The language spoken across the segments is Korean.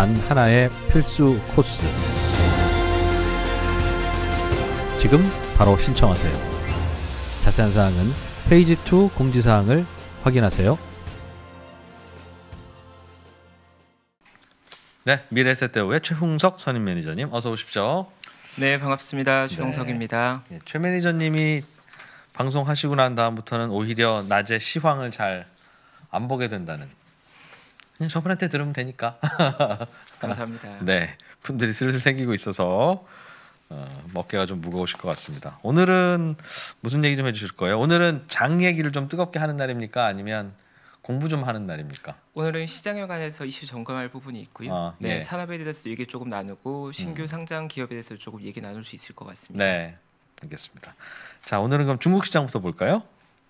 단 하나의 필수 코스. 지금 바로 신청하세요. 자세한 사항은 페이지 2 공지사항을 확인하세요. 네, 미래세대우의 최홍석 선임 매니저님 어서 오십시오. 네, 반갑습니다. 네. 최홍석입니다. 네, 최 매니저님이 방송하시고 난 다음부터는 오히려 낮에 시황을 잘 안 보게 된다는 그냥 저분한테 들으면 되니까. 감사합니다. 네, 품들이 슬슬 생기고 있어서 어, 먹개가 좀 무거우실 것 같습니다. 오늘은 무슨 얘기 좀 해주실 거예요? 오늘은 장 얘기를 좀 뜨겁게 하는 날입니까? 아니면 공부 좀 하는 날입니까? 오늘은 시장에 관해서 이슈 점검할 부분이 있고요. 아, 네. 네, 산업에 대해서 얘기 조금 나누고 신규 음. 상장 기업에 대해서 조금 얘기 나눌 수 있을 것 같습니다. 네, 알겠습니다. 자, 오늘은 그럼 중국 시장부터 볼까요?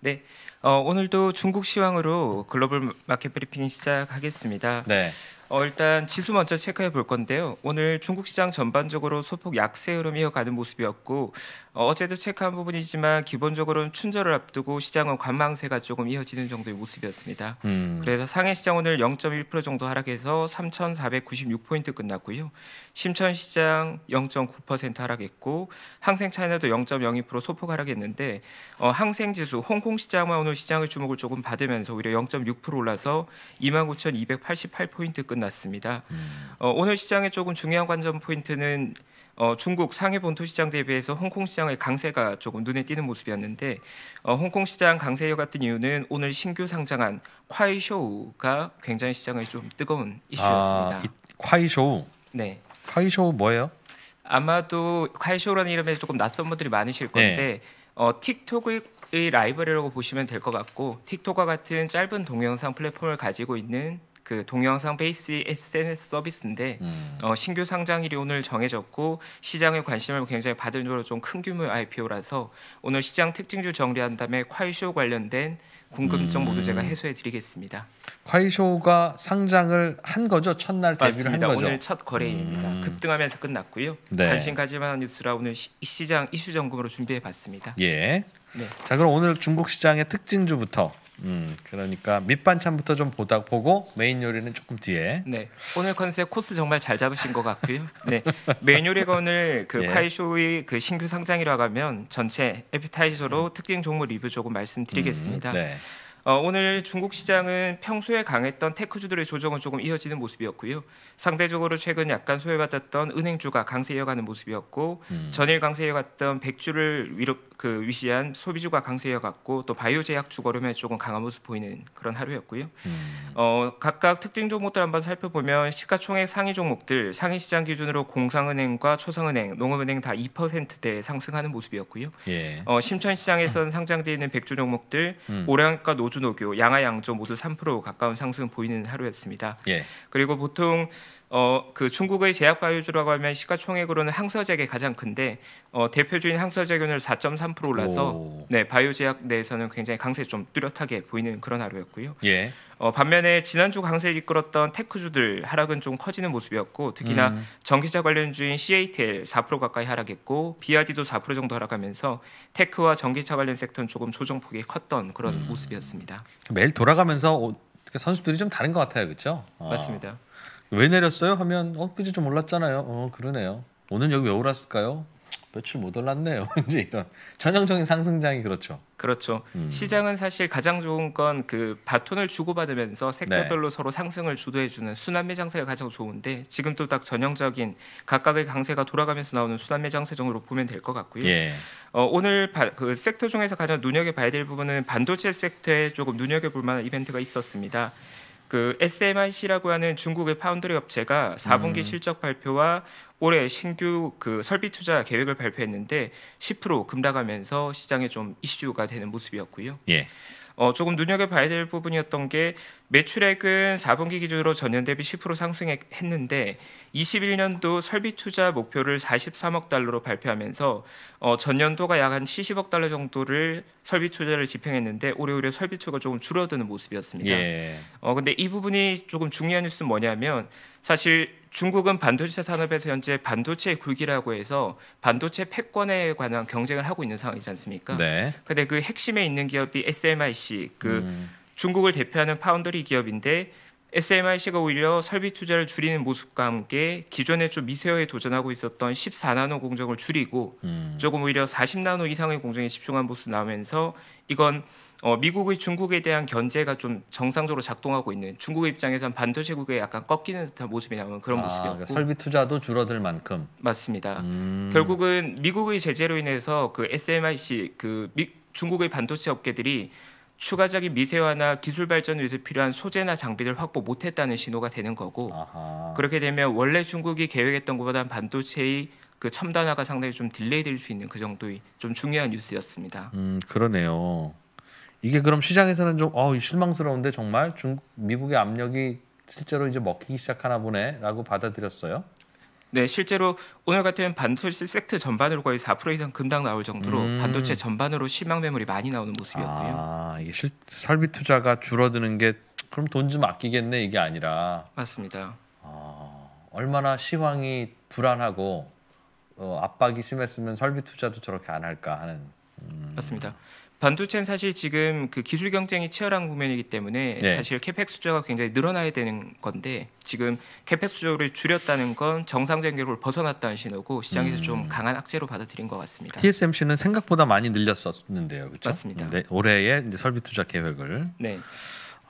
네, 어, 오늘도 중국 시황으로 글로벌 마켓 브리핑 시작하겠습니다. 네. 어, 일단 지수 먼저 체크해 볼 건데요. 오늘 중국 시장 전반적으로 소폭 약세 흐름이 어 가는 모습이었고 어, 어 제도 체크한 부분이지만 기본적으로는 춘절을 앞두고 시장은 관망세가 조금 이어지는 정도의 모습이었습니다. 음. 그래서 상해 시장 오늘 0.1% 정도 하락해서 3,496포인트 끝났고요. 심천 시장 0.9% 하락했고 항생 차이나도 0.02% 소폭 하락했는데 어, 항생 지수 홍콩 시장만 오늘 시장의 주목을 조금 받으면서 오히려 0.6% 올라서 29,288포인트 끝 났습니다. 음. 어, 오늘 시장의 조금 중요한 관전 포인트는 어, 중국 상해 본토 시장 대비해서 홍콩 시장의 강세가 조금 눈에 띄는 모습이었는데 어, 홍콩 시장 강세와 같은 이유는 오늘 신규 상장한 콰이쇼우가 굉장히 시장을 좀 뜨거운 이슈였습니다. 아, 이, 콰이쇼우. 네. 콰이쇼우 뭐예요? 아마도 콰이쇼우라는 이름에 조금 낯선 분들이 많으실 건데 네. 어, 틱톡의 라이벌이라고 보시면 될 것 같고 틱톡과 같은 짧은 동영상 플랫폼을 가지고 있는 그 동영상 베이스 SNS 서비스인데 음. 어, 신규 상장일이 오늘 정해졌고 시장의 관심을 굉장히 받을 정도로 좀 큰 규모의 IPO라서 오늘 시장 특징주 정리한 다음에 콰이쇼 관련된 궁금증 음. 모두 제가 해소해 드리겠습니다. 콰이쇼가 상장을 한 거죠? 첫날 데뷔를 한 거죠? 오늘 첫 거래입니다. 음. 급등하면서 끝났고요. 네. 관심 가지 만한 뉴스라 오늘 시, 시장 이슈 점검으로 준비해 봤습니다. 예. 네. 자 그럼 오늘 중국 시장의 특징주부터 음, 그러니까 밑반찬부터 좀 보다 보고 메인 요리는 조금 뒤에. 네, 오늘 컨셉 코스 정말 잘 잡으신 것 같고요. 네, 메인 요리가 오늘 그 예. 카이쇼의 그 신규 상장이라고 하면 전체 에피타이저로 음. 특징 종목 리뷰 조금 말씀드리겠습니다. 음, 네. 어, 오늘 중국 시장은 평소에 강했던 테크주들의 조정은 조금 이어지는 모습이었고요. 상대적으로 최근 약간 소외받았던 은행주가 강세 이어가는 모습이었고 음. 전일 강세 이어갔던 백주를 위로 그 위시한 소비주가 강세 이어갔고 또 바이오 제약주 거름에 조금 강한 모습 보이는 그런 하루였고요. 음. 어, 각각 특징 종목들 한번 살펴보면 시가총액 상위 종목들 상위 시장 기준으로 공상은행과 초상은행, 농업은행 다 2%대 상승하는 모습이었고요. 예. 어, 심천시장에서는상장되어 있는 백주 종목들 음. 오량과 노 오준호교, 양하양조 모두 3% 가까운 상승 보이는 하루였습니다. 예. 그리고 보통 어, 그 중국의 제약바이오주라고 하면 시가총액으로는 항서제이 가장 큰데 어, 대표주인 항서제균을 4.3% 올라서 네 바이오제약 내에서는 굉장히 강세 좀 뚜렷하게 보이는 그런 하루였고요. 예. 어, 반면에 지난주 강세를 이끌었던 테크주들 하락은 좀 커지는 모습이었고 특히나 음. 전기차 관련주인 CATL 4% 가까이 하락했고 BRD도 4% 정도 하락하면서 테크와 전기차 관련 섹터는 조금 조정폭이 컸던 그런 음. 모습이었습니다. 매일 돌아가면서 오, 선수들이 좀 다른 것 같아요, 그렇죠? 맞습니다. 왜 내렸어요? 하면 어 그지 좀 올랐잖아요. 어 그러네요. 오늘 여기 왜 올랐을까요? 며칠 못 올랐네요. 이제 이런 전형적인 상승장이 그렇죠. 그렇죠. 음. 시장은 사실 가장 좋은 건 그 바톤을 주고받으면서 섹터별로 네. 서로 상승을 주도해주는 순환매 장세가 가장 좋은데 지금 도딱 전형적인 각각의 강세가 돌아가면서 나오는 순환매 장세정으로 보면 될 것 같고요. 예. 어, 오늘 바, 그 섹터 중에서 가장 눈여겨봐야 될 부분은 반도체 섹터에 조금 눈여겨볼 만한 이벤트가 있었습니다. 그 SMIC라고 하는 중국의 파운드리 업체가 4분기 음. 실적 발표와 올해 신규 그 설비 투자 계획을 발표했는데 10% 급락하면서 시장에 좀 이슈가 되는 모습이었고요. 예. 어, 조금 눈여겨봐야 될 부분이었던 게 매출액은 4분기 기준으로 전년 대비 10% 상승했는데 21년도 설비 투자 목표를 43억 달러로 발표하면서 어, 전년도가 약 한 70억 달러 정도를 설비 투자를 집행했는데 올해 오히려 설비 투자가 조금 줄어드는 모습이었습니다. 예. 어이 부분이 조금 중요한 뉴스는 뭐냐면 사실 중국은 반도체 산업에서 현재 반도체 굴기라고 해서 반도체 패권에 관한 경쟁을 하고 있는 상황이지 않습니까? 네. 근데 그 핵심에 있는 기업이 SMIC 그 음. 중국을 대표하는 파운드리 기업인데 SMIC가 오히려 설비 투자를 줄이는 모습과 함께 기존에 좀 미세어에 도전하고 있었던 14나노 공정을 줄이고 음. 조금 오히려 40나노 이상의 공정에 집중한 모습 나오면서 이건 어, 미국의 중국에 대한 견제가 좀 정상적으로 작동하고 있는 중국의 입장에선 반도체국에 약간 꺾이는 듯한 모습이 나오는 그런 아, 모습이었고 그러니까 설비 투자도 줄어들 만큼 맞습니다. 음. 결국은 미국의 제재로 인해서 그 SMIC 그 미, 중국의 반도체 업계들이 추가적인 미세화나 기술 발전을 위해서 필요한 소재나 장비를 확보 못했다는 신호가 되는 거고 아하. 그렇게 되면 원래 중국이 계획했던 것보다 는 반도체의 그 첨단화가 상당히 좀 딜레이될 수 있는 그 정도의 좀 중요한 뉴스였습니다. 음 그러네요. 이게 그럼 시장에서는 좀 어, 실망스러운데 정말 중 미국의 압력이 실제로 이제 먹히기 시작하나 보네라고 받아들였어요. 네, 실제로 오늘 같은 반도체 섹트 전반으로 거의 4% 이상 금당 나올 정도로 음. 반도체 전반으로 실망 매물이 많이 나오는 모습이었고요. 아, 이게 실, 설비 투자가 줄어드는 게 그럼 돈 좀 아끼겠네 이게 아니라 맞습니다. 아, 얼마나 시황이 불안하고 어, 압박이 심했으면 설비 투자도 저렇게 안 할까 하는 음. 맞습니다. 반도체는 사실 지금 그 기술 경쟁이 치열한 국면이기 때문에 네. 사실 캐펙 수저가 굉장히 늘어나야 되는 건데 지금 캐펙 수저를 줄였다는 건 정상적인 결을 벗어났다는 신호고 시장에서 음. 좀 강한 악재로 받아들인 것 같습니다. TSMC는 생각보다 많이 늘렸었는데요, 그렇죠? 맞습니다. 음, 네, 올해의 설비 투자 계획을. 네.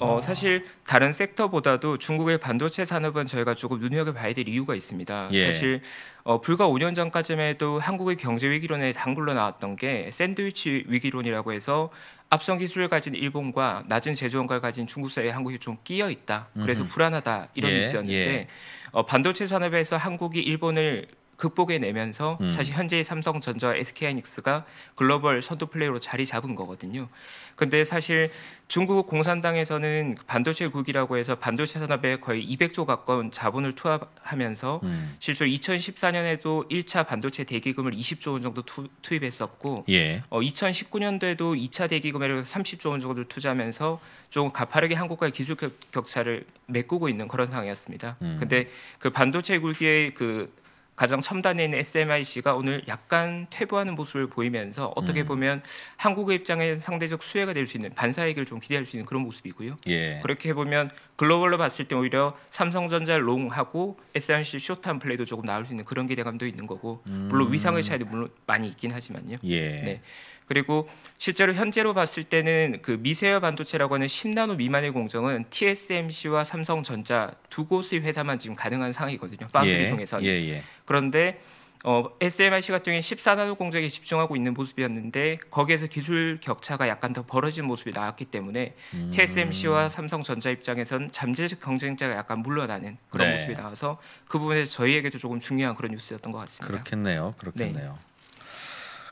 어, 사실 다른 섹터보다도 중국의 반도체 산업은 저희가 조금 눈여겨봐야 될 이유가 있습니다. 예. 사실 어, 불과 5년 전까지만 해도 한국의 경제 위기론의 단골로 나왔던 게 샌드위치 위기론이라고 해서 앞선 기술을 가진 일본과 낮은 제조원가를 가진 중국 사이에 한국이 좀 끼어 있다. 그래서 음. 불안하다 이런 예. 뉴스였는데 예. 어, 반도체 산업에서 한국이 일본을 극복해내면서 음. 사실 현재의 삼성전자, SK하이닉스가 글로벌 선두 플레이로 자리 잡은 거거든요. 근데 사실 중국 공산당에서는 반도체 국이라고 해서 반도체 산업에 거의 200조 가까운 자본을 투합하면서 음. 실제로 2014년에도 1차 반도체 대기금을 20조 원 정도 투, 입했었고 예. 어, 2019년도에도 2차 대기금에 30조 원 정도를 투자하면서 좀 가파르게 한국과의 기술 격, 차를 메꾸고 있는 그런 상황이었습니다. 음. 근데 그 반도체 굴기의 그 가장 첨단에 있는 SMIC가 오늘 약간 퇴보하는 모습을 보이면서 어떻게 음. 보면 한국의 입장에 상대적 수혜가 될 수 있는 반사의 길을 좀 기대할 수 있는 그런 모습이고요. 예. 그렇게 보면 글로벌로 봤을 때 오히려 삼성전자 롱하고 SMIC 쇼트한 플레이도 조금 나올 수 있는 그런 기대감도 있는 거고 물론 위상의 음. 차이도 물론 많이 있긴 하지만요. 예. 네. 그리고 실제로 현재로 봤을 때는 그 미세열 반도체라고 하는 10나노 미만의 공정은 TSMC와 삼성전자 두 곳의 회사만 지금 가능한 상황이거든요. 파운드리 예, 중에서는. 예, 예. 그런데 어, SMIC 같은 경우에 14나노 공정에 집중하고 있는 모습이었는데 거기에서 기술 격차가 약간 더 벌어진 모습이 나왔기 때문에 음. TSMC와 삼성전자 입장에선 잠재적 경쟁자가 약간 물러나는 그런 네. 모습이 나와서 그 부분에서 저희에게도 조금 중요한 그런 뉴스였던 것 같습니다. 그렇겠네요. 그렇겠네요. 네.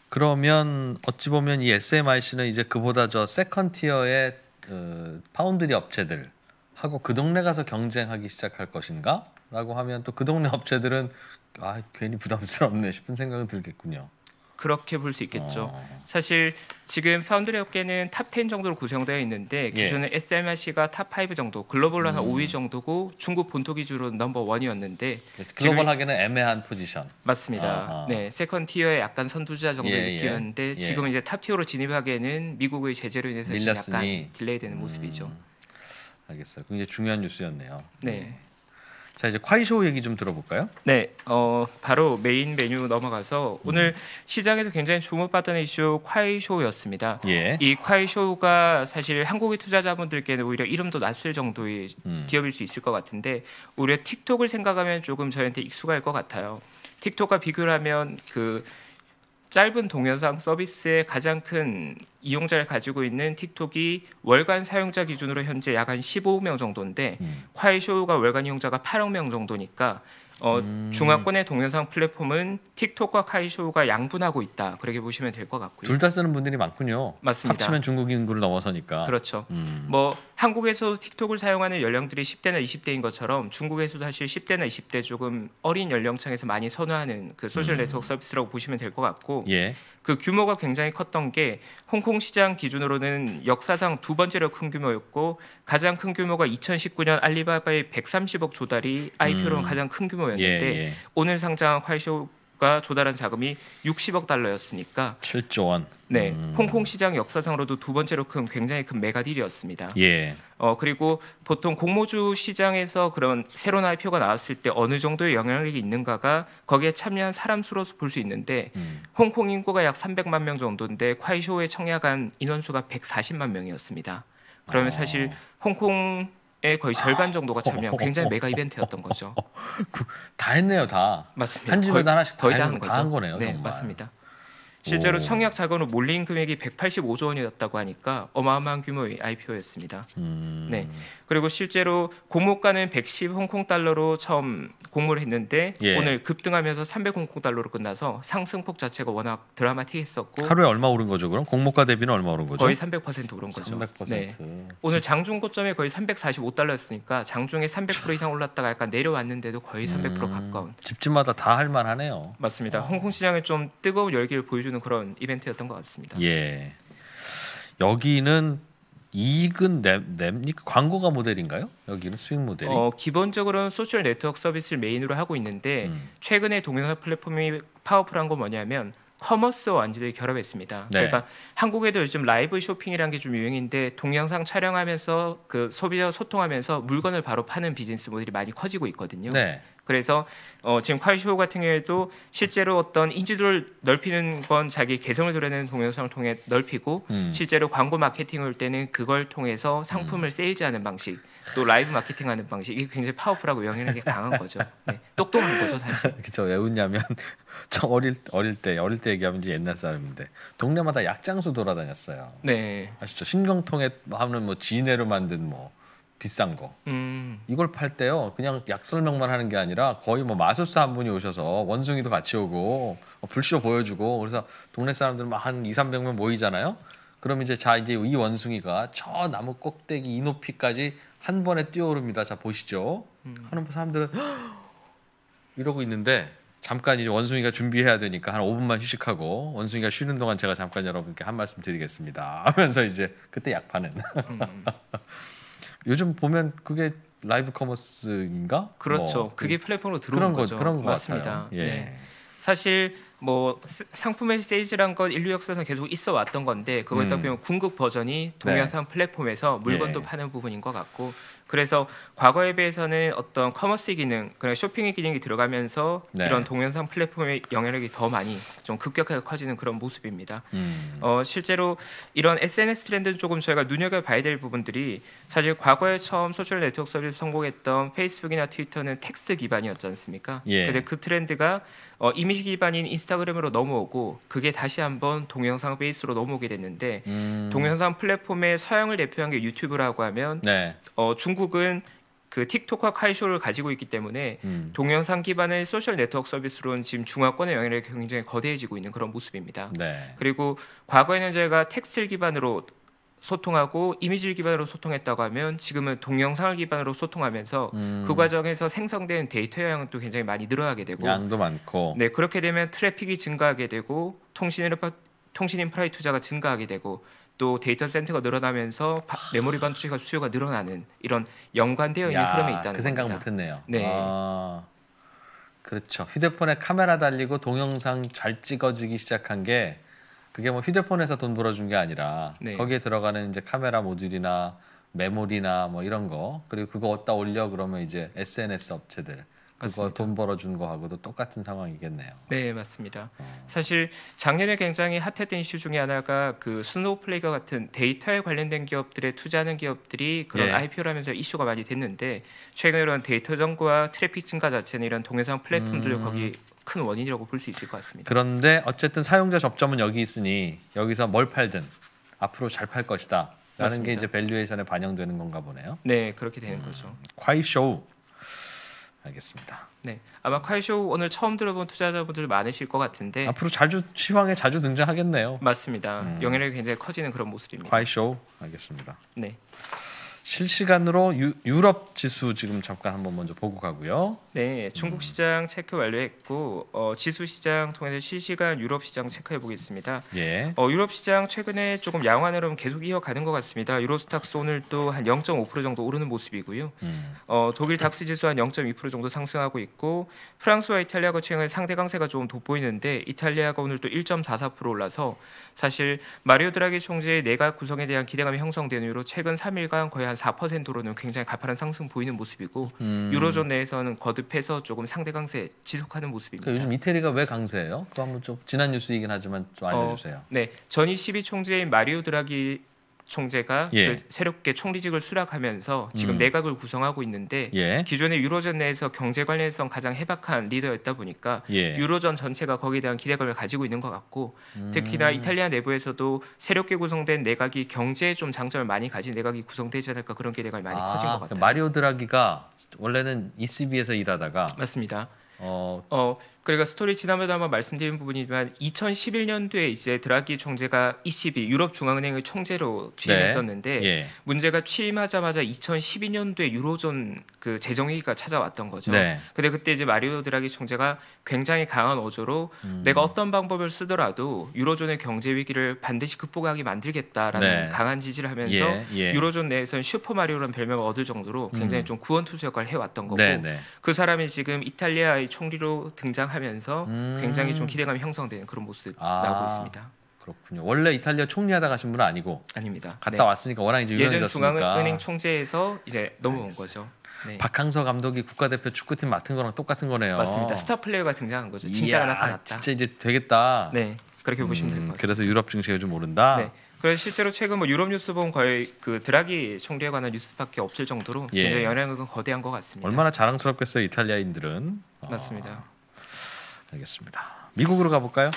그러면 어찌 보면 이 SMIC는 이제 그보다 저 세컨 티어의 그 파운드리 업체들 하고 그 동네 가서 경쟁하기 시작할 것인가? 라고 하면 또 그 동네 업체들은 아 괜히 부담스럽네 싶은 생각은 들겠군요. 그렇게 볼 수 있겠죠. 어. 사실 지금 파운드리 업계는 탑 10 정도로 구성되어 있는데 기존에 예. SMRC가 탑 5 정도, 글로벌로 음. 5위 정도고 중국 본토 기준으로 넘버 원이었는데 네, 글로벌하게는 애매한 포지션. 맞습니다. 아, 아. 네, 세컨 티어의 약간 선두자정도 예, 예, 느낌이었는데 예. 지금 이제 탑 티어로 진입하기에는 미국의 제재로 인해서 약간 딜레이되는 모습이죠. 음. 알겠어요. 굉장히 중요한 뉴스였네요. 네. 음. 자 이제 콰이쇼 얘기 좀 들어볼까요? 네, 어, 바로 메인 메뉴 넘어가서 오늘 음. 시장에서 굉장히 주목받던 이슈 콰이쇼였습니다. 예. 이 콰이쇼가 사실 한국의 투자자분들께는 오히려 이름도 낯설 정도의 음. 기업일 수 있을 것 같은데 오히려 틱톡을 생각하면 조금 저희한테 익숙할 것 같아요. 틱톡과 비교를 하면 그 짧은 동영상 서비스의 가장 큰 이용자를 가지고 있는 틱톡이 월간 사용자 기준으로 현재 약 한 15명 정도인데 음. 콰이쇼가 월간 이용자가 8억 명 정도니까 어, 음. 중화권의 동영상 플랫폼은 틱톡과 카이쇼가 양분하고 있다. 그렇게 보시면 될 것 같고요. 둘 다 쓰는 분들이 많군요. 맞습니다. 합치면 중국 인구를 넘어서니까. 그렇죠. 음. 뭐 한국에서 틱톡을 사용하는 연령들이 10대나 20대인 것처럼 중국에서 사실 10대나 20대 조금 어린 연령층에서 많이 선호하는 그 소셜 음. 네트워크 서비스라고 보시면 될 것 같고 예. 그 규모가 굉장히 컸던 게 홍콩 시장 기준으로는 역사상 두 번째로 큰 규모였고 가장 큰 규모가 2019년 알리바바의 130억 조달이 IPO로는 음. 가장 큰 규모였는데 예, 예. 오늘 상장한 화이쇼 가 조달한 자금이 60억 달러였으니까 7조 원. 네, 음. 홍콩 시장 역사상으로도 두 번째로 큰 굉장히 큰 메가딜이었습니다. 예. 어 그리고 보통 공모주 시장에서 그런 새로운 IPO가 나왔을 때 어느 정도의 영향력이 있는가가 거기에 참여한 사람 수로서 볼 수 있는데 음. 홍콩 인구가 약 300만 명 정도인데 콰이쇼에 청약한 인원수가 140만 명이었습니다. 그러면 오. 아. 사실 홍콩 거의 절반 정도가 참여 굉장히 메가 이벤트였던 거죠. 그, 다 했네요, 다. 맞습니다. 한 집에다 하나씩 거다한 거죠. 다한 거네요. 네, 정말. 맞습니다. 실제로 오. 청약 자금으로 몰린 금액이 185조 원이었다고 하니까 어마어마한 규모의 IPO였습니다. 음. 네. 그리고 실제로 공모가는 110 홍콩 달러로 처음 공모를 했는데 예. 오늘 급등하면서 300 홍콩 달러로 끝나서 상승폭 자체가 워낙 드라마틱했었고 하루에 얼마 오른 거죠? 그럼 공모가 대비는 얼마 오른 거죠? 거의 300% 오른 거죠. 300%. 네. 오늘 장중 고점에 거의 345달러였으니까 장중에 300% 이상 올랐다가 약간 내려왔는데도 거의 300% 음. 가까운. 집집마다 다 할 만하네요. 맞습니다. 어. 홍콩 시장에 좀 뜨거운 열기를 보여주 주는 그런 이벤트였던 것 같습니다. 예. 여기는 이익은 냅니까? 광고가 모델인가요? 여기는 수익 모델이? 어, 기본적으로는 소셜 네트워크 서비스를 메인으로 하고 있는데 음. 최근에 동영상 플랫폼이 파워풀한 건 뭐냐면 커머스 완전히 결합했습니다. 네. 그러니까 한국에도 요즘 라이브 쇼핑이라는 게 좀 유행인데 동영상 촬영하면서 그 소비자 소통하면서 물건을 바로 파는 비즈니스 모델이 많이 커지고 있거든요. 네. 그래서 어, 지금 콰이쇼 같은 경우에도 실제로 어떤 인지도를 넓히는 건 자기 개성을 드러내는 동영상을 통해 넓히고 음. 실제로 광고 마케팅을 할 때는 그걸 통해서 상품을 음. 세일즈하는 방식 또 라이브 마케팅하는 방식 이 굉장히 파워풀하고 영향력이 강한 거죠. 네. 똑똑한 거죠 사실. 그쵸 왜 웃냐면 저 어릴 어릴 때 어릴 때 얘기하면 이제 옛날 사람인데 동네마다 약장수 돌아다녔어요. 네. 아시죠 신경통에 하는 뭐 지네로 만든 뭐 비싼 거 음. 이걸 팔 때요 그냥 약 설명만 하는 게 아니라 거의 뭐 마술사 한 분이 오셔서 원숭이도 같이 오고 뭐 불쇼 보여주고 그래서 동네 사람들 막한 2, 300명 모이잖아요 그럼 이제 자 이제 이 원숭이가 저 나무 꼭대기 이 높이까지 한 번에 뛰어오릅니다 자 보시죠 음. 하는 사람들은 이러고 있는데 잠깐 이제 원숭이가 준비해야 되니까 한 5분만 휴식하고 원숭이가 쉬는 동안 제가 잠깐 여러분께 한 말씀 드리겠습니다 하면서 이제 그때 약 파는 음. 요즘 보면 그게 라이브 커머스인가? 뭐 그렇죠. 뭐, 그게 플랫폼으로 들어온 거죠. 그런 거 맞습니다. 같아요. 예. 네. 사실 뭐 상품의 세일즈란 건 인류 역사상 계속 있어 왔던 건데 그걸 음. 보면 궁극 버전이 동영상 네. 플랫폼에서 물건도 예. 파는 부분인 것 같고 그래서 과거에 비해서는 어떤 커머스 기능, 그런 쇼핑의 기능이 들어가면서 네. 이런 동영상 플랫폼의 영향력이 더 많이 좀 급격하게 커지는 그런 모습입니다. 음. 어, 실제로 이런 SNS 트렌드는 조금 저희가 눈여겨 봐야 될 부분들이 사실 과거에 처음 소셜 네트워크 서비스 성공했던 페이스북이나 트위터는 텍스트 기반이었지 않습니까? 그런데그 예. 트렌드가 어, 이미지 기반인 인스타그램으로 넘어오고 그게 다시 한번 동영상 베이스로 넘어오게 됐는데 음. 동영상 플랫폼의 서양을 대표한 게 유튜브라고 하면 네. 어, 중국 한국은 그 틱톡과 카이쇼를 가지고 있기 때문에 음. 동영상 기반의 소셜 네트워크 서비스로는 지금 중화권의 영향력이 굉장히 거대해지고 있는 그런 모습입니다. 네. 그리고 과거에는 저가 텍스트 기반으로 소통하고 이미지를 기반으로 소통했다고 하면 지금은 동영상을 기반으로 소통하면서 음. 그 과정에서 생성된 데이터 양은 굉장히 많이 늘어나게 되고 양도 많고 네 그렇게 되면 트래픽이 증가하게 되고 통신 인프라, 통신 인프라의 투자가 증가하게 되고 또 데이터 센터가 늘어나면서 바, 메모리 반도체가 수요가 늘어나는 이런 연관되어 있는 야, 흐름이 있다는 그 생각 겁 못했네요. 네. 아, 그렇죠. 휴대폰에 카메라 달리고 동영상 잘 찍어지기 시작한 게 그게 뭐 휴대폰에서 돈 벌어준 게 아니라 네. 거기에 들어가는 이제 카메라 모듈이나 메모리나 뭐 이런 거 그리고 그거 어디다 올려 그러면 이제 SNS 업체들 그거 돈 벌어준 거하고도 똑같은 상황이겠네요. 네, 맞습니다. 어. 사실 작년에 굉장히 핫했던 이슈 중에 하나가 그 스노우플레이와 같은 데이터에 관련된 기업들에 투자하는 기업들이 그런 예. IPO를 하면서 이슈가 많이 됐는데 최근 이런 데이터 정보와 트래픽 증가 자체는 이런 동영상 플랫폼들 음. 거기 큰 원인이라고 볼 수 있을 것 같습니다. 그런데 어쨌든 사용자 접점은 여기 있으니 여기서 뭘 팔든 앞으로 잘 팔 것이다. 라는 맞습니다. 게 이제 밸류에이션에 반영되는 건가 보네요. 네, 그렇게 되는 음. 거죠. 콰이쇼. 알겠습니다. 네, 아마 콰이쇼 오늘 처음 들어본 투자자분들 많으실 것 같은데 앞으로 자주 시황에 자주 등장하겠네요. 맞습니다. 음. 영향력이 굉장히 커지는 그런 모습입니다. 콰이쇼 알겠습니다. 네. 실시간으로 유, 럽 지수 지금 잠깐 한번 먼저 보고 가고요. 네, 중국 시장 체크 완료했고 어, 지수 시장 통해서 실시간 유럽 시장 체크해 보겠습니다. 예. 어, 유럽 시장 최근에 조금 양화 흐름 계속 이어가는 것 같습니다. 유로스탁스 오늘 또한 0.5% 정도 오르는 모습이고요. 음. 어, 독일 닥스 지수 한 0.2% 정도 상승하고 있고 프랑스와 이탈리아 거치는 상대 강세가 좀 돋보이는데 이탈리아가 오늘 또1.44% 올라서 사실 마리오 드라기 총재의 내각 구성에 대한 기대감이 형성된 이후로 최근 3일간 거의 한 4%로는 굉장히 가파른 상승 보이는 모습이고 음. 유로존 내에서는 거듭해서 조금 상대 강세 지속하는 모습입니다. 요즘 이태리가 왜 강세예요? 또 한 번 좀 지난 뉴스이긴 하지만 좀 어, 알려주세요. 어, 네, 전이 2 총재인 마리오 드라기 총재가 예. 그 새롭게 총리직을 수락하면서 지금 음. 내각을 구성하고 있는데 예. 기존의 유로존 내에서 경제 관련성 가장 해박한 리더였다 보니까 예. 유로존 전체가 거기에 대한 기대감을 가지고 있는 것 같고 음. 특히나 이탈리아 내부에서도 새롭게 구성된 내각이 경제에 좀 장점을 많이 가진 내각이 구성되지 않을까 그런 기대감이 많이 아, 커진 것 같아요. 마리오 드라기가 원래는 ECB에서 일하다가 맞습니다. 어, 어 그러니까 스토리 지난번에 도 한번 말씀드린 부분이지만 2011년도에 이제 드라기 총재가 ECB 유럽 중앙은행의 총재로 취임했었는데 네. 예. 문제가 취임하자마자 2012년도에 유로존 그 재정 위기가 찾아왔던 거죠. 네. 근데 그때 이제 마리오 드라기 총재가 굉장히 강한 어조로 음. 내가 어떤 방법을 쓰더라도 유로존의 경제 위기를 반드시 극복하게 만들겠다라는 네. 강한 지지를 하면서 예. 예. 유로존 내에서는 슈퍼 마리오라는 별명을 얻을 정도로 굉장히 음. 좀 구원 투수 역할을 해왔던 거고 네, 네. 그 사람이 지금 이탈리아의 총리로 등장할 하면서 음. 굉장히 좀 기대감이 형성되는 그런 모습 아. 나오고 있습니다. 그렇군요. 원래 이탈리아 총리하다 가신 분은 아니고 아닙니다. 갔다 네. 왔으니까 워낙 이제 예전 중앙은행 총재에서 이제 넘어온 거죠. 네. 박항서 감독이 국가대표 축구팀 맡은 거랑 똑같은 거네요. 맞습니다. 스타 플레이어가 등장한 거죠. 진짜 이야, 나타났다. 진짜 이제 되겠다. 네, 그렇게 보시면 음, 될것 같습니다. 그래서 유럽 증시가 좀 오른다. 네. 그래서 실제로 최근 뭐 유럽 뉴스 본 거의 그 드라기 총리에 관한 뉴스밖에 없을 정도로 예. 굉장히 영향력은 거대한 것 같습니다. 얼마나 자랑스럽겠어요 이탈리아인들은. 아. 맞습니다. 아. 알겠습니다. 미국으로 가볼까요?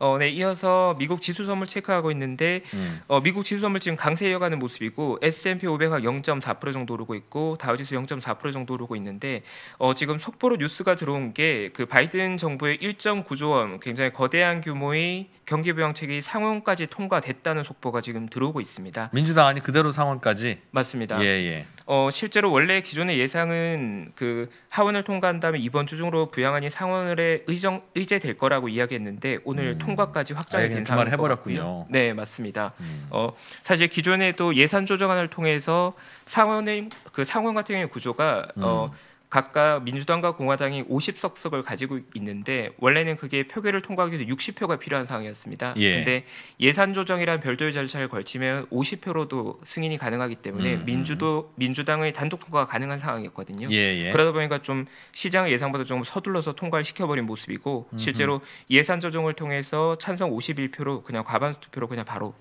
어, 네, 이어서 미국 지수 선물 체크하고 있는데 음. 어, 미국 지수 선물 지금 강세 이어가는 모습이고 S&P 500은 0.4% 정도 오르고 있고 다우지수 0.4% 정도 오르고 있는데 어, 지금 속보로 뉴스가 들어온 게 그 바이든 정부의 1.9조 원 굉장히 거대한 규모의 경기 부양책이 상원까지 통과됐다는 속보가 지금 들어오고 있습니다. 민주당안이 그대로 상원까지 맞습니다. 예, 예. 어, 실제로 원래 기존의 예상은 그 하원을 통과한 다음에 이번 주 중으로 부양안이 상원에 의정, 의제될 거라고 이야기했는데 오늘 음. 통과까지 확정이 아, 된 상황 해버렸군요. 네 맞습니다. 음. 어, 사실 기존에도 예산 조정안을 통해서 상원의 그 상원 같은 경우의 구조가 어, 음. 어, 각각 민주당과 공화당이 50석석을 가지고 있는데 원래는 그게 표결을 통과하기 위해서 60표가 필요한 상황이었습니다. 그런데 예. 산 조정이란 별도의 절차를 걸치면 50표로도 승인이 가능하기 때문에 음, 민주도 민주당의 단독 통과가 가능한 상황이었거든요. 예, 예. 그러다 보니까 좀 시장 예상보다 좀 서둘러서 통과를 시켜버린 모습이고 실제로 예산 조정을 통해서 찬성 51표로 그냥 과반 수 투표로 그냥 바로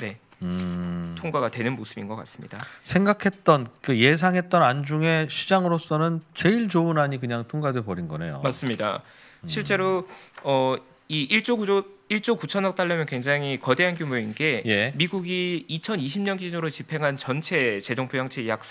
네. 음. 통과가 되는 모습인 것 같습니다. 생각했던 그 예상했던 안 중에 시장으로서는 제일 좋은 안이 그냥 통과돼 버린 거네요. 맞습니다. 음. 실제로 어, 이 1조 9조 1조 9천억 달러면 굉장히 거대한 규모인 게 예. 미국이 2020년 기준으로 집행한 전체 재정 부양치 약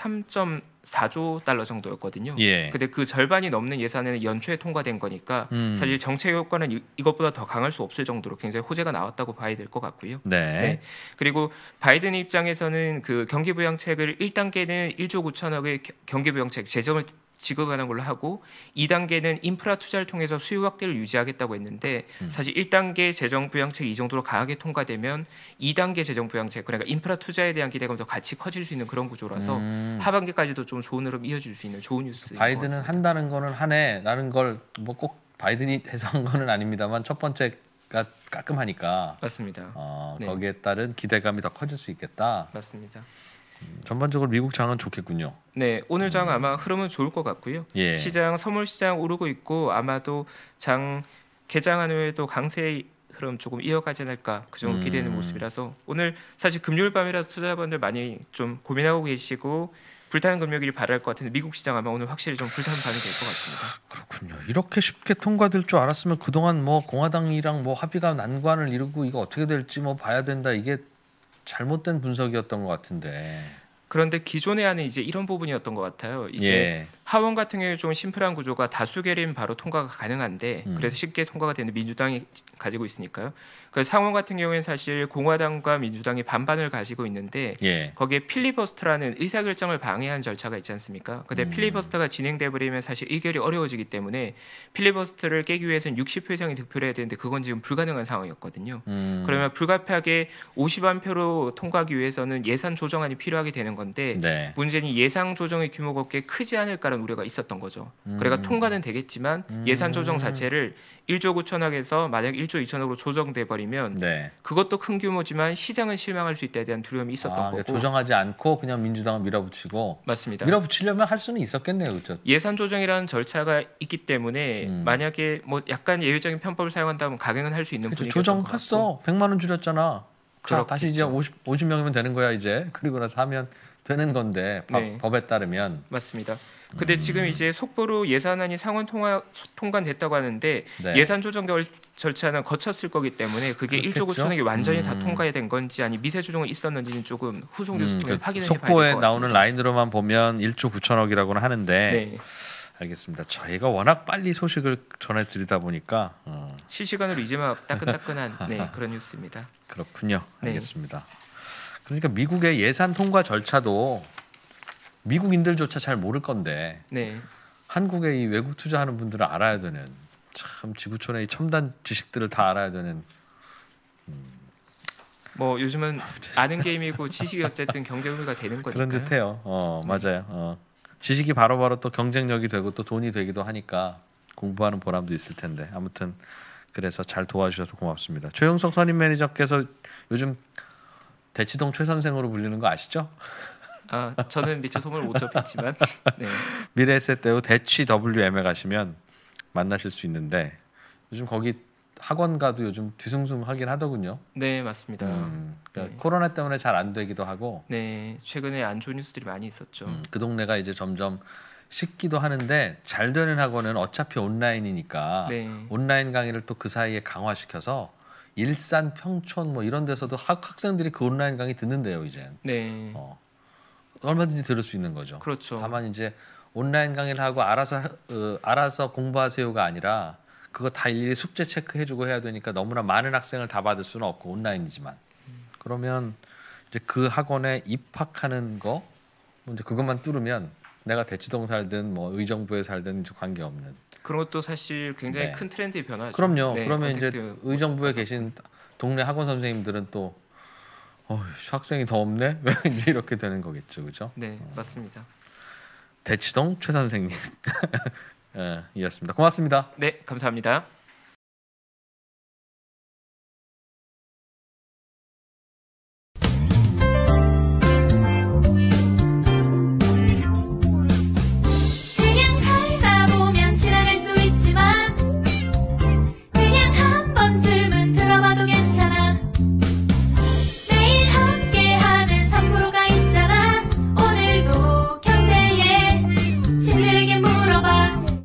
4조 달러 정도였거든요. 예. 근데 그 절반이 넘는 예산은 연초에 통과된 거니까 음. 사실 정책 효과는 이, 이것보다 더 강할 수 없을 정도로 굉장히 호재가 나왔다고 봐야 될 것 같고요. 네. 네. 그리고 바이든 입장에서는 그 경기 부양책을 1단계는 1조 9천억의 경기 부양책 재정을 지급하는 걸로 하고 2단계는 인프라 투자를 통해서 수요 확대를 유지하겠다고 했는데 음. 사실 1단계 재정 부양책 이이 정도로 강하게 통과되면 2단계 재정 부양책 그러니까 인프라 투자에 대한 기대감도 같이 커질 수 있는 그런 구조라서 음. 하반기까지도 좀 좋은 흐름 이어질 수 있는 좋은 뉴스. 바이든은 한다는 거는 한해라는 걸뭐 꼭 바이든이 해서 한 거는 아닙니다만 첫 번째 가 깔끔하니까 맞습니다. 어, 네. 거기에 따른 기대감이 더 커질 수 있겠다. 맞습니다. 음, 전반적으로 미국 장은 좋겠군요. 네, 오늘 장 아마 흐름은 좋을 것 같고요. 예. 시장 선물 시장 오르고 있고 아마도 장 개장한 후에도 강세 흐름 조금 이어가지 않을까 그 정도 기대는 음. 모습이라서 오늘 사실 금요일 밤이라서 투자자분들 많이 좀 고민하고 계시고 불타는 금요일 바랄 것 같은데 미국 시장 아마 오늘 확실히 좀 불타는 밤이 될 것 같습니다. 그렇군요. 이렇게 쉽게 통과될 줄 알았으면 그동안 뭐 공화당이랑 뭐 합의가 난관을 이루고 이거 어떻게 될지 뭐 봐야 된다 이게 잘못된 분석이었던 것 같은데. 그런데 기존에 하는 이제 이런 부분이었던 것 같아요. 이제 예. 하원 같은 경우에 좀 심플한 구조가 다수 결림 바로 통과가 가능한데 음. 그래서 쉽게 통과가 되는 민주당이 가지고 있으니까요. 그 상원 같은 경우에는 사실 공화당과 민주당이 반반을 가지고 있는데 예. 거기에 필리버스터라는 의사결정을 방해한 절차가 있지 않습니까? 근데 음. 필리버스터가 진행돼 버리면 사실 의결이 어려워지기 때문에 필리버스터를 깨기 위해서는 60표 이상의 득표를 해야 되는데 그건 지금 불가능한 상황이었거든요. 음. 그러면 불가피하게 50만 표로 통과하기 위해서는 예산 조정안이 필요하게 되는 건데 네. 문제는 예산 조정의 규모가 꽤 크지 않을까라는 대한 우려가 있었던 거죠. 음. 그래가 통과는 되겠지만 음. 예산 조정 자체를 1조 9천억에서 만약 1조 2천억으로 조정돼 버리면 네. 그것도 큰 규모지만 시장은 실망할 수 있다에 대한 두려움이 아, 있었던 아, 거고 조정하지 않고 그냥 민주당을 밀어붙이고 맞습니다. 밀어붙이려면 할 수는 있었겠네요, 그렇죠? 예산 조정이라는 절차가 있기 때문에 음. 만약에 뭐 약간 예외적인 편법을 사용한다면 가행은 할 수 있는 그렇죠. 조정했어, 100만 원 줄였잖아. 그 다시 이제 50 50명이면 되는 거야 이제 그리고 나서 하면 되는 건데 법, 네. 법에 따르면 맞습니다. 근데 음. 지금 이제 속보로 예산안이 상원 통화, 통과됐다고 하는데 네. 예산 조정 절차는 거쳤을 거기 때문에 그게 일조구 천억이 완전히 음. 다 통과된 건지 아니 미세 조정은 있었는지는 조금 후속 뉴스 통해 음, 그러니까 확인해 봐야 될 것 같습니다. 속보에 나오는 라인으로만 보면 일조구천억이라고는 하는데 네. 알겠습니다. 저희가 워낙 빨리 소식을 전해드리다 보니까 어. 실시간으로 이제 막 따끈따끈한 네, 그런 뉴스입니다. 그렇군요. 네. 알겠습니다. 네. 그러니까 미국의 예산 통과 절차도 미국인들조차 잘 모를 건데 네. 한국에이 외국 투자하는 분들을 알아야 되는 참 지구촌의 첨단 지식들을 다 알아야 되는 음. 뭐 요즘은 아, 아는 게임이고 지식이 어쨌든 경쟁력이 되는 거니까 그런 듯해요. 어 음. 맞아요. 어. 지식이 바로바로 바로 또 경쟁력이 되고 또 돈이 되기도 하니까 공부하는 보람도 있을 텐데 아무튼 그래서 잘 도와주셔서 고맙습니다. 최영석 선임 매니저께서 요즘 대치동 최선생으로 불리는 거 아시죠? 아, 저는 미처 손을못잡혔지만 네. 미래에셋 대우 대취 WM에 가시면 만나실 수 있는데 요즘 거기 학원가도 요즘 뒤숭숭하긴 하더군요. 네 맞습니다. 음, 그러니까 네. 코로나 때문에 잘 안 되기도 하고. 네 최근에 안 좋은 뉴스들이 많이 있었죠. 음, 그 동네가 이제 점점 식기도 하는데 잘 되는 학원은 어차피 온라인이니까 네. 온라인 강의를 또 그 사이에 강화시켜서 일산 평촌 뭐 이런 데서도 학, 생들이그 온라인 강의 듣는데요 이제. 네. 어. 얼마든지 들을 수 있는 거죠. 그렇죠. 다만 이제 온라인 강의를 하고 알아서 어, 알아서 공부하세요가 아니라 그거 다 일일이 숙제 체크해주고 해야 되니까 너무나 많은 학생을 다 받을 수는 없고 온라인이지만 그러면 이제 그 학원에 입학하는 거 뭐 이제 그것만 뚫으면 내가 대치동 살든 뭐 의정부에 살든 관계 없는 그런 것도 사실 굉장히 네. 큰 트렌드의 변화죠. 그럼요. 네, 그러면 이제 의정부에 계신 동네 학원 선생님들은 또 어, 학생이 더 없네 이제 이렇게 되는 거겠죠, 그죠? 네, 맞습니다. 대치동 최 선생님 예, 이었습니다. 고맙습니다. 네, 감사합니다.